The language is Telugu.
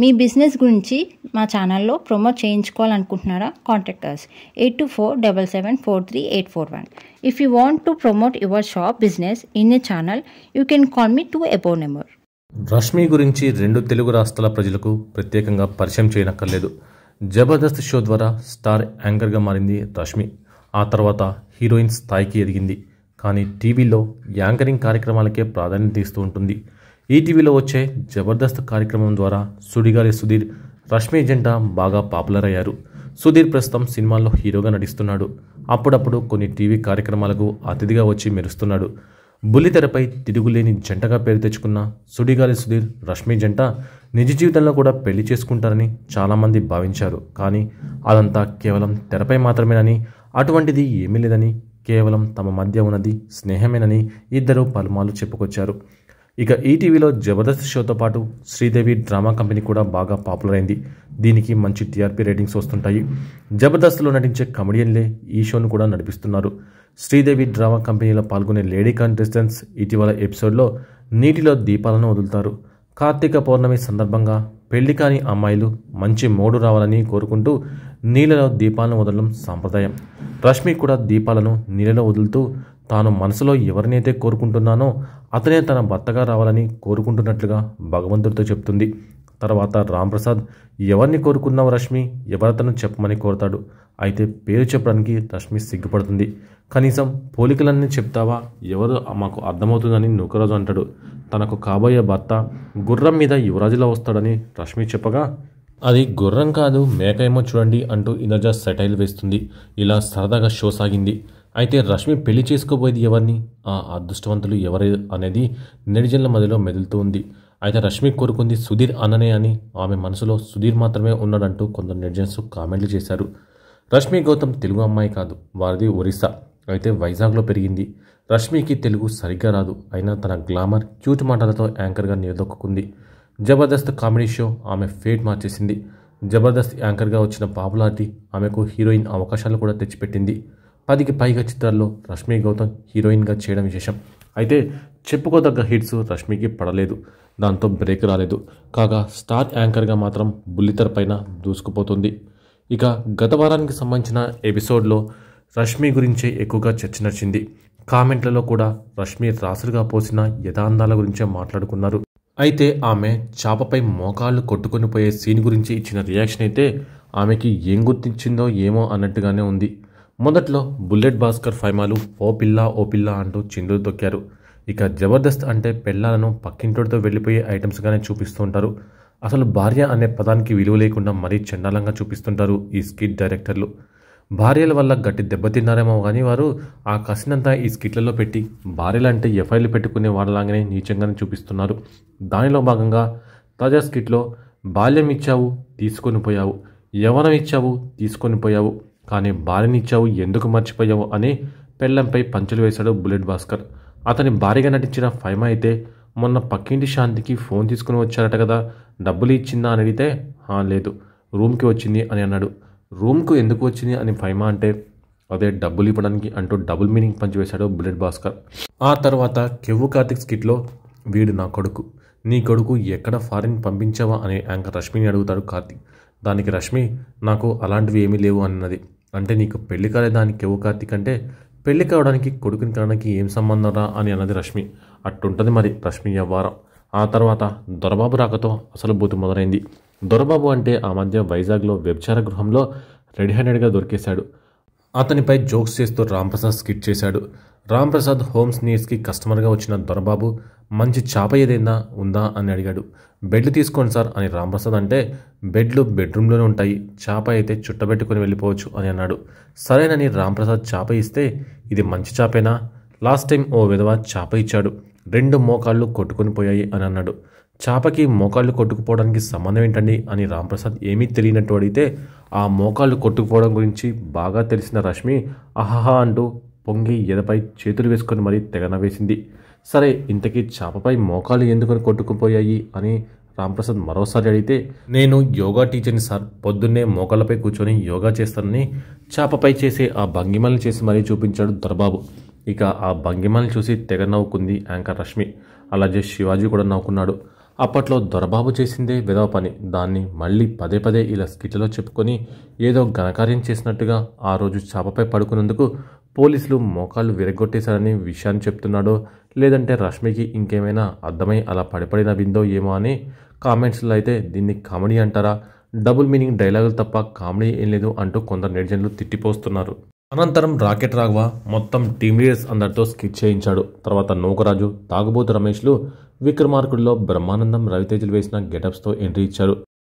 మీ బిజినెస్ గురించి మా ఛానల్లో ప్రమోట్ చేయించుకోవాలనుకుంటున్నారా contact us eight two four double seven four three eight four one if you want to promote your shop business in a channel you can call me to above number Rashmi గురించి రెండు తెలుగు రాష్ట్రాల ప్రజలకు ప్రత్యేకంగా పరిచయం చేయనక్కర్లేదు జబర్దస్త్ షో ద్వారా స్టార్ యాంకర్గా మారింది రష్మి ఆ తర్వాత హీరోయిన్ స్థాయికి ఎదిగింది కానీ టీవీలో యాంకరింగ్ కార్యక్రమాలకే ప్రాధాన్యత ఇస్తూ ఉంటుంది ఈటీవీలో వచ్చే జబర్దస్త్ కార్యక్రమం ద్వారా సుడిగాలి సుధీర్ రష్మి జెంటా బాగా పాపులర్ అయ్యారు సుధీర్ ప్రస్తుతం సినిమాల్లో హీరోగా నటిస్తున్నాడు అప్పుడప్పుడు కొన్ని టీవీ కార్యక్రమాలకు అతిథిగా వచ్చి మెరుస్తున్నాడు బుల్లితెరపై తిరుగులేని జంటగా పేరు తెచ్చుకున్న సుడిగాలి సుధీర్ రష్మి జంట నిజ జీవితంలో కూడా పెళ్లి చేసుకుంటారని చాలామంది భావించారు కానీ అదంతా కేవలం తెరపై మాత్రమేనని అటువంటిది ఏమీ లేదని కేవలం తమ మధ్య ఉన్నది స్నేహమేనని ఇద్దరు పలుమాలు చెప్పుకొచ్చారు ఇక ఈటీవీలో జబర్దస్త్ షోతో పాటు శ్రీదేవి డ్రామా కంపెనీ కూడా బాగా పాపులర్ అయింది దీనికి మంచి టీఆర్పీ రేటింగ్స్ వస్తుంటాయి జబర్దస్త్లో నటించే కమెడియన్లే ఈ షోను కూడా నడిపిస్తున్నారు శ్రీదేవి డ్రామా కంపెనీలో పాల్గొనే లేడీ కంటెస్టెంట్స్ ఇటీవల ఎపిసోడ్లో నీటిలో దీపాలను వదులుతారు కార్తీక పౌర్ణమి సందర్భంగా పెళ్లి కాని అమ్మాయిలు మంచి మోడు రావాలని కోరుకుంటూ నీళ్ళలో దీపాలను వదలడం సాంప్రదాయం రష్మి కూడా దీపాలను నీళ్ళలో వదులుతూ తాను మనసులో ఎవరినైతే కోరుకుంటున్నానో అతనే తన భర్తగా రావాలని కోరుకుంటున్నట్లుగా భగవంతుడితో చెప్తుంది తర్వాత రాంప్రసాద్ ఎవరిని కోరుకున్నావు రష్మి ఎవరతను చెప్పమని కోరతాడు అయితే పేరు చెప్పడానికి రష్మి సిగ్గుపడుతుంది కనీసం పోలికలన్నీ చెప్తావా ఎవరు మాకు అర్థమవుతుందని నూకరాజు అంటాడు తనకు కాబోయే భర్త గుర్రం మీద యువరాజులా వస్తాడని రష్మి చెప్పగా అది గుర్రం కాదు మేక ఏమో చూడండి అంటూ ఇనర్జ సెటైల్ వేస్తుంది ఇలా సరదాగా షో సాగింది అయితే రష్మి పెళ్లి చేసుకోబోయేది ఎవరిని ఆ అదృష్టవంతులు ఎవరు అనేది నెడిజన్ల మధ్యలో మెదులుతూ ఉంది అయితే రష్మి కోరుకుంది సుధీర్ అన్ననే అని ఆమె మనసులో సుధీర్ మాత్రమే ఉన్నాడంటూ కొందరు నెటిజన్స్ కామెంట్లు చేశారు రష్మి గౌతమ్ తెలుగు అమ్మాయి కాదు వారిది ఒరిస్సా అయితే వైజాగ్లో పెరిగింది రష్మికి తెలుగు సరిగ్గా రాదు అయినా తన గ్లామర్ క్యూట్ మాటలతో యాంకర్గా నిలదొక్కుంది జబర్దస్త్ కామెడీ షో ఆమె ఫేట్ మార్చేసింది జబర్దస్త్ యాంకర్గా వచ్చిన పాపులారిటీ ఆమెకు హీరోయిన్ అవకాశాలు కూడా తెచ్చిపెట్టింది పదికి పైగా చిత్రాల్లో రష్మి గౌతమ్ హీరోయిన్గా చేయడం విశేషం అయితే చెప్పుకోదగ్గ హిట్స్ రష్మికి పడలేదు దాంతో బ్రేక్ రాలేదు కాగా స్టార్ యాంకర్గా మాత్రం బుల్లితెర పైన దూసుకుపోతుంది ఇక గత వారానికి సంబంధించిన ఎపిసోడ్లో రష్మి గురించే ఎక్కువగా చర్చ నడిచింది కామెంట్లలో కూడా రష్మి రాసులుగా పోసిన యథాందాల గురించే మాట్లాడుకున్నారు అయితే ఆమె చాపపై మోకాళ్ళు కొట్టుకుని పోయే సీన్ గురించి ఇచ్చిన రియాక్షన్ అయితే ఆమెకి ఏం గుర్తించిందో ఏమో అన్నట్టుగానే ఉంది మొదట్లో బుల్లెట్ భాస్కర్ ఫైమాలు ఓ పిల్ల ఓ పిల్ల అంటూ చిందులు తొక్కారు ఇక జబర్దస్త్ అంటే పెళ్ళాలను పక్కింటోడితో వెళ్ళిపోయే ఐటమ్స్గానే చూపిస్తుంటారు అసలు భార్య అనే పదానికి విలువ లేకుండా మరీ చండాలంగా చూపిస్తుంటారు ఈ స్కిట్ డైరెక్టర్లు భార్యల వల్ల గట్టి దెబ్బతిన్నారేమో కానీ వారు ఆ కసినంతా ఈ స్కిట్లలో పెట్టి భార్యలు అంటే ఎఫ్ఐలు పెట్టుకునే వాళ్ళలాగానే నీచంగానే చూపిస్తున్నారు దానిలో భాగంగా తాజా స్కిట్లో బాల్యం ఇచ్చావు తీసుకొని పోయావు యవనం ఇచ్చావు తీసుకొని పోయావు కానీ ఇచ్చావు ఎందుకు మర్చిపోయావు అని పెళ్లంపై పంచలు వేశాడు బుల్లెట్ భాస్కర్ అతని భారీగా నటించిన ఫైమా అయితే మొన్న పక్కింటి శాంతికి ఫోన్ తీసుకుని వచ్చారట కదా డబ్బులు ఇచ్చిందా అని అడిగితే లేదు రూమ్కి వచ్చింది అని అన్నాడు రూమ్కు ఎందుకు వచ్చింది అని ఫైమా అంటే అదే డబ్బులు ఇవ్వడానికి అంటూ డబుల్ మీనింగ్ పంచివేశాడు బుల్లెట్ భాస్కర్ ఆ తర్వాత కెవ్వు కార్తిక్ స్కిట్లో వీడు నా కొడుకు నీ కొడుకు ఎక్కడ ఫారిన్ పంపించావా అని యాంకర్ రష్మిని అడుగుతాడు కార్తిక్ దానికి రష్మి నాకు అలాంటివి ఏమీ లేవు అన్నది అంటే నీకు పెళ్లి కాలేదానికి కెవ్వు కార్తిక్ అంటే పెళ్లి కావడానికి కొడుకుని కావడానికి ఏం సంబంధం రా అని అన్నది రష్మి అట్టుంటుంది మరి రష్మి వ్యవహారం ఆ తర్వాత దొరబాబు రాకతో అసలు బూతు మొదలైంది దొరబాబు అంటే ఆ మధ్య వైజాగ్లో వ్యభిచార గృహంలో రెడీ హ్యాండెడ్గా దొరికేశాడు అతనిపై జోక్స్ చేస్తూ రాంప్రసాద్ స్కిట్ చేశాడు రాంప్రసాద్ హోమ్స్ నీడ్స్కి కస్టమర్గా వచ్చిన దొరబాబు మంచి చాప ఏదైనా ఉందా అని అడిగాడు బెడ్లు తీసుకోండి సార్ అని రాంప్రసాద్ అంటే బెడ్లు బెడ్రూమ్లోనే ఉంటాయి చాప అయితే చుట్టబెట్టుకుని వెళ్ళిపోవచ్చు అని అన్నాడు సరేనని రాంప్రసాద్ చాప ఇస్తే ఇది మంచి చాపేనా లాస్ట్ టైం ఓ విధవ చాప ఇచ్చాడు రెండు మోకాళ్ళు కొట్టుకుని పోయాయి అని అన్నాడు చాపకి మోకాళ్ళు కొట్టుకుపోవడానికి సంబంధం ఏంటండి అని రాంప్రసాద్ ఏమీ తెలియనట్టు అడిగితే ఆ మోకాళ్ళు కొట్టుకుపోవడం గురించి బాగా తెలిసిన రష్మి అహహా అంటూ పొంగి ఎదపై చేతులు వేసుకొని మరీ తెగనవేసింది సరే ఇంతకీ చాపపై మోకాలు ఎందుకని కొట్టుకుపోయాయి అని రాంప్రసాద్ మరోసారి అడిగితే నేను యోగా టీచర్ని సార్ పొద్దున్నే మోకాళ్ళపై కూర్చొని యోగా చేస్తానని చాపపై చేసే ఆ భంగిమల్ని చేసి మరీ చూపించాడు దొరబాబు ఇక ఆ భంగిమల్ని చూసి తెగ నవ్వుకుంది యాంకర్ రష్మి అలాగే శివాజీ కూడా నవ్వుకున్నాడు అప్పట్లో దొరబాబు చేసిందే విధవ పని దాన్ని మళ్ళీ పదే పదే ఇలా స్కిట్లో చెప్పుకొని ఏదో ఘనకార్యం చేసినట్టుగా ఆ రోజు చాపపై పడుకున్నందుకు పోలీసులు మోకాళ్ళు విరగొట్టేశారని విషయాన్ని చెప్తున్నాడో లేదంటే రష్మికి ఇంకేమైనా అర్థమై అలా పడిపడిన బిందో ఏమో అని కామెంట్స్లో అయితే దీన్ని కామెడీ అంటారా డబుల్ మీనింగ్ డైలాగులు తప్ప కామెడీ ఏం లేదు అంటూ కొందరు నెటిజన్లు తిట్టిపోస్తున్నారు అనంతరం రాకెట్ రాఘవ మొత్తం టీమ్ లీడర్స్ అందరితో స్కిచ్ చేయించాడు తర్వాత నూకరాజు తాగుబోతు రమేష్లు విక్రమార్కుడిలో బ్రహ్మానందం రవితేజలు వేసిన గెటప్స్తో ఎంట్రీ ఇచ్చారు